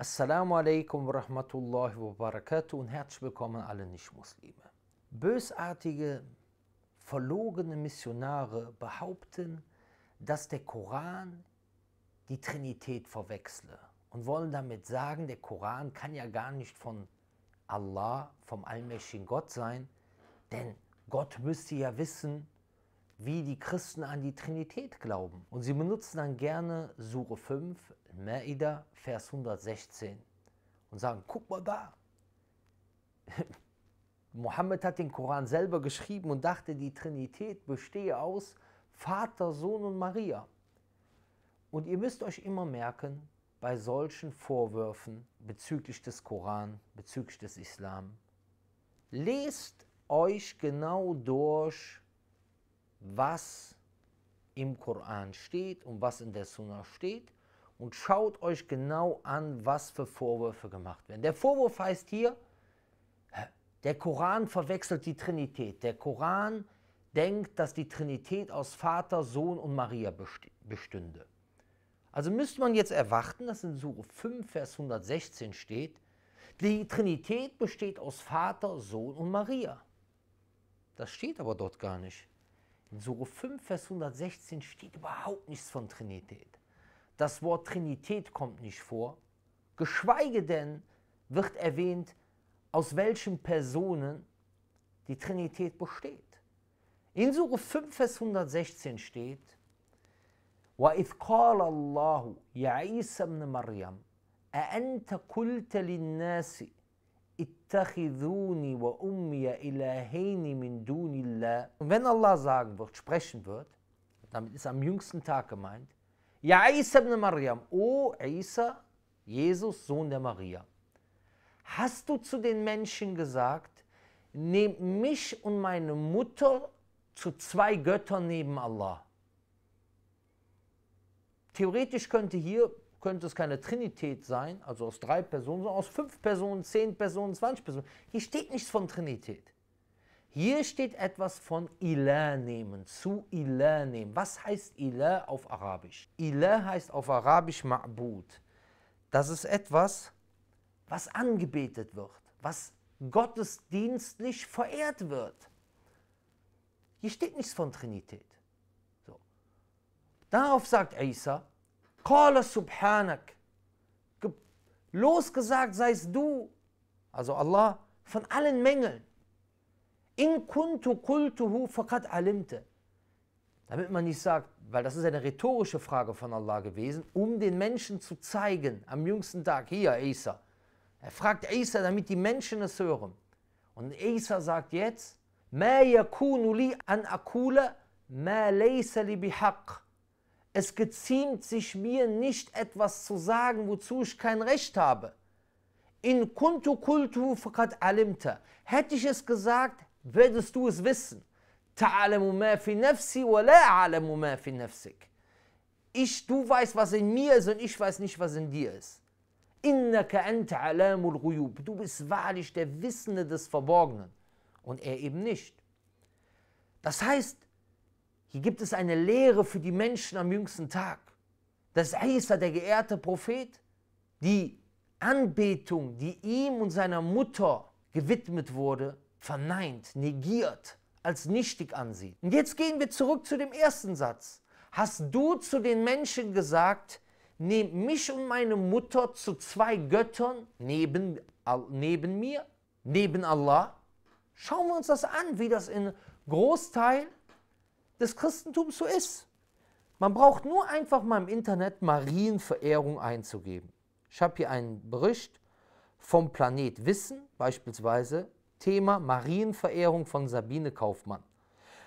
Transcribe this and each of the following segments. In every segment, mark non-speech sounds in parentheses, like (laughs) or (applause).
Assalamu alaikum wa rahmatullahi wa barakatuh und herzlich willkommen alle Nichtmuslime. Bösartige, verlogene Missionare behaupten, dass der Koran die Trinität verwechsle und wollen damit sagen, der Koran kann ja gar nicht von Allah, vom allmächtigen Gott sein, denn Gott müsste ja wissen, wie die Christen an die Trinität glauben. Und sie benutzen dann gerne Sure 5, Maida, Vers 116 und sagen, guck mal da. (laughs) Mohammed hat den Koran selber geschrieben und dachte, die Trinität bestehe aus Vater, Sohn und Maria. Und ihr müsst euch immer merken, bei solchen Vorwürfen bezüglich des Koran, bezüglich des Islam, lest euch genau durch, was im Koran steht und was in der Sunna steht und schaut euch genau an, was für Vorwürfe gemacht werden. Der Vorwurf heißt hier, der Koran verwechselt die Trinität. Der Koran denkt, dass die Trinität aus Vater, Sohn und Maria bestünde. Also müsste man jetzt erwarten, dass in Sure 5, Vers 116 steht, die Trinität besteht aus Vater, Sohn und Maria. Das steht aber dort gar nicht. In Sure 5, Vers 116 steht überhaupt nichts von Trinität. Das Wort Trinität kommt nicht vor, geschweige denn wird erwähnt, aus welchen Personen die Trinität besteht. In Surah 5, Vers 116 steht, وَإِذْ قَالَ اللَّهُ يَا عِيسَى ابْنِ مَرْيَمَ أَأَنْتَ قُلْتَ لِلنَّاسِ اتَّخِذُونِ وَأُمِّيَ إِلَهَيْنِ مِنْ دُونِ اللَّهِ Und wenn Allah sagen wird, sprechen wird, damit ist am jüngsten Tag gemeint, ja, Isa ibn Mariam, O Isa, Jesus, Sohn der Maria, hast du zu den Menschen gesagt, nehmt mich und meine Mutter zu zwei Göttern neben Allah? Theoretisch könnte hier könnte es keine Trinität sein, also aus drei Personen, sondern aus fünf Personen, zehn Personen, zwanzig Personen. Hier steht nichts von Trinität. Hier steht etwas von Ilah nehmen, zu Ilah nehmen. Was heißt Ilah auf Arabisch? Ilah heißt auf Arabisch Ma'bud. Das ist etwas, was angebetet wird, was gottesdienstlich verehrt wird. Hier steht nichts von Trinität. So. Darauf sagt Isa, Qala subhanak, losgesagt seist du, also Allah, von allen Mängeln. In kuntu kultuhu fakat alimte. Damit man nicht sagt, weil das ist eine rhetorische Frage von Allah gewesen, um den Menschen zu zeigen, am jüngsten Tag, hier, Isa. Er fragt Isa, damit die Menschen es hören. Und Isa sagt jetzt, Ma yakunu li an akula ma laysa li bihaq. Es geziemt sich mir nicht etwas zu sagen, wozu ich kein Recht habe. In kuntu kultu fakat alimta. Hätte ich es gesagt, Würdest du es wissen? Ich, du weißt, was in mir ist und ich weiß nicht, was in dir ist. Du bist wahrlich der Wissende des Verborgenen. Und er eben nicht. Das heißt, hier gibt es eine Lehre für die Menschen am jüngsten Tag. Dass Isa, der geehrte Prophet, die Anbetung, die ihm und seiner Mutter gewidmet wurde, verneint, negiert, als nichtig ansieht. Und jetzt gehen wir zurück zu dem ersten Satz. Hast du zu den Menschen gesagt, nehmt mich und meine Mutter zu zwei Göttern neben, neben mir, neben Allah? Schauen wir uns das an, wie das in Großteil des Christentums so ist. Man braucht nur einfach mal im Internet Marienverehrung einzugeben. Ich habe hier einen Bericht vom Planet Wissen beispielsweise Thema Marienverehrung von Sabine Kaufmann.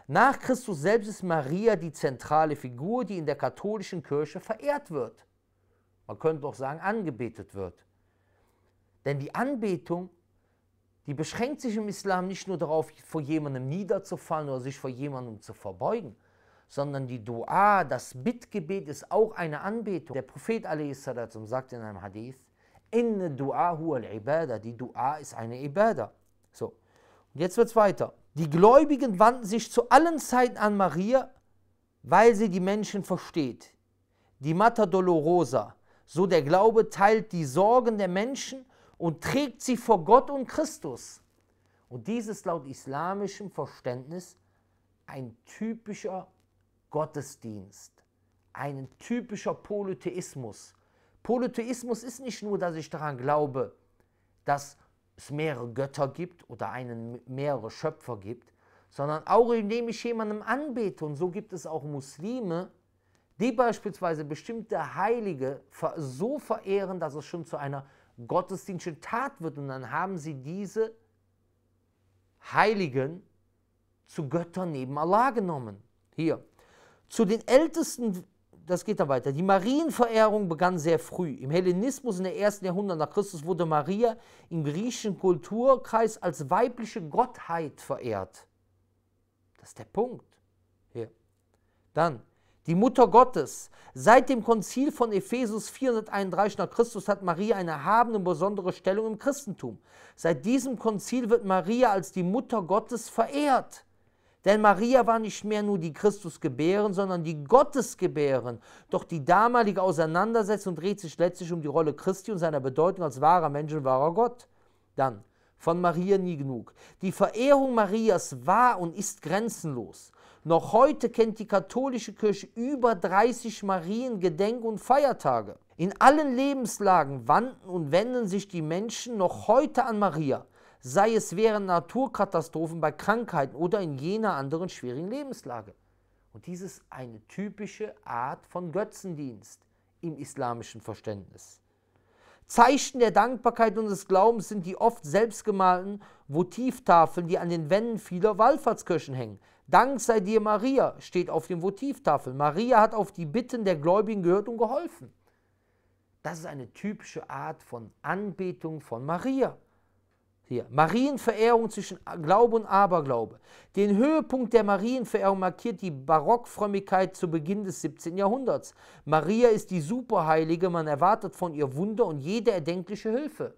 Nach Christus selbst ist Maria die zentrale Figur, die in der katholischen Kirche verehrt wird. Man könnte auch sagen, angebetet wird. Denn die Anbetung, die beschränkt sich im Islam nicht nur darauf, vor jemandem niederzufallen oder sich vor jemandem zu verbeugen, sondern die Dua, das Bittgebet ist auch eine Anbetung. Der Prophet a.s. sagt in einem Hadith, Inne Dua huwa al-Ibadah, die Dua ist eine Ibadah. Und jetzt wird es weiter. Die Gläubigen wandten sich zu allen Zeiten an Maria, weil sie die Menschen versteht. Die Mater Dolorosa, so der Glaube teilt die Sorgen der Menschen und trägt sie vor Gott und Christus. Und dies ist laut islamischem Verständnis ein typischer Gottesdienst, ein typischer Polytheismus. Polytheismus ist nicht nur, dass ich daran glaube, dass es mehrere Götter gibt oder einen mehrere Schöpfer gibt, sondern auch indem ich jemandem anbete. Und so gibt es auch Muslime, die beispielsweise bestimmte Heilige so verehren, dass es schon zu einer gottesdienstlichen Tat wird. Und dann haben sie diese Heiligen zu Göttern neben Allah genommen. Hier. Zu den ältesten das geht dann weiter. Die Marienverehrung begann sehr früh. Im Hellenismus in der ersten Jahrhundert nach Christus wurde Maria im griechischen Kulturkreis als weibliche Gottheit verehrt. Das ist der Punkt. Hier. Dann die Mutter Gottes. Seit dem Konzil von Ephesus 431 nach Christus hat Maria eine erhabene besondere Stellung im Christentum. Seit diesem Konzil wird Maria als die Mutter Gottes verehrt. Denn Maria war nicht mehr nur die Christusgebären, sondern die Gottesgebären. Doch die damalige Auseinandersetzung dreht sich letztlich um die Rolle Christi und seiner Bedeutung als wahrer Mensch und wahrer Gott. Dann, von Maria nie genug. Die Verehrung Marias war und ist grenzenlos. Noch heute kennt die katholische Kirche über 30 Marien Gedenk- und Feiertage. In allen Lebenslagen wandten und wenden sich die Menschen noch heute an Maria sei es während Naturkatastrophen, bei Krankheiten oder in jener anderen schwierigen Lebenslage. Und dies ist eine typische Art von Götzendienst im islamischen Verständnis. Zeichen der Dankbarkeit und des Glaubens sind die oft selbstgemalten Votivtafeln, die an den Wänden vieler Wallfahrtskirchen hängen. Dank sei dir, Maria, steht auf den Votivtafeln. Maria hat auf die Bitten der Gläubigen gehört und geholfen. Das ist eine typische Art von Anbetung von Maria. Hier, Marienverehrung zwischen Glaube und Aberglaube. Den Höhepunkt der Marienverehrung markiert die Barockfrömmigkeit zu Beginn des 17. Jahrhunderts. Maria ist die Superheilige, man erwartet von ihr Wunder und jede erdenkliche Hilfe.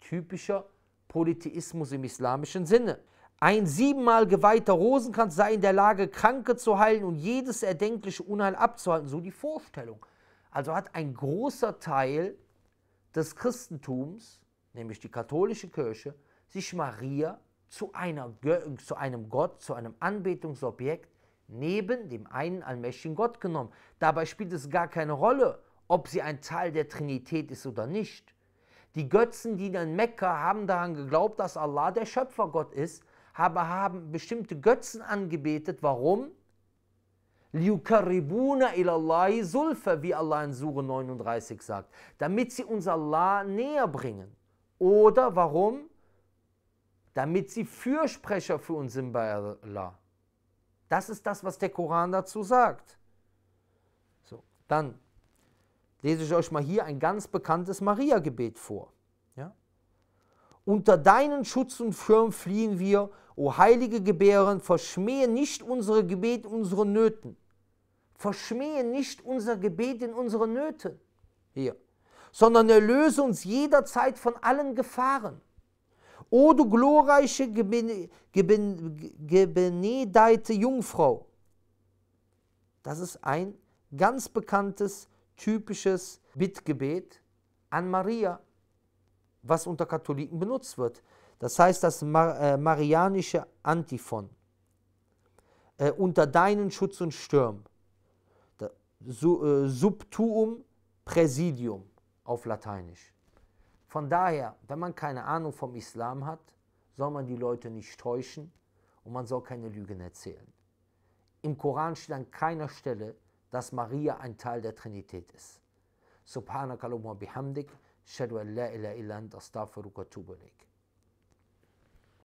Typischer Polytheismus im islamischen Sinne. Ein siebenmal geweihter Rosenkranz sei in der Lage, Kranke zu heilen und jedes erdenkliche Unheil abzuhalten, so die Vorstellung. Also hat ein großer Teil des Christentums nämlich die katholische Kirche, sich Maria zu, einer, zu einem Gott, zu einem Anbetungsobjekt neben dem einen allmächtigen Gott genommen. Dabei spielt es gar keine Rolle, ob sie ein Teil der Trinität ist oder nicht. Die Götzen, die in Mekka haben daran geglaubt, dass Allah der Schöpfergott ist, aber haben bestimmte Götzen angebetet. Warum? Liukaribuna ilallahi sulfa, wie Allah in Sure 39 sagt, damit sie uns Allah näher bringen. Oder warum? Damit sie Fürsprecher für uns sind bei Allah. Das ist das, was der Koran dazu sagt. So, dann lese ich euch mal hier ein ganz bekanntes Maria-Gebet vor. Ja? Unter deinen Schutz und Firm fliehen wir, o heilige Gebären, verschmähe nicht unsere Gebet, in unsere Nöten. Verschmähe nicht unser Gebet in unsere Nöten. Hier sondern erlöse uns jederzeit von allen Gefahren. O du glorreiche, gebenedeite Jungfrau. Das ist ein ganz bekanntes, typisches Bittgebet an Maria, was unter Katholiken benutzt wird. Das heißt das äh, marianische Antiphon. Äh, unter deinen Schutz und Stürm. Da, su, äh, subtuum Präsidium auf Lateinisch. Von daher, wenn man keine Ahnung vom Islam hat, soll man die Leute nicht täuschen und man soll keine Lügen erzählen. Im Koran steht an keiner Stelle, dass Maria ein Teil der Trinität ist. Subhanakallahumma bihamdik, shadu an la ilaha illa ant astaghfiruka wa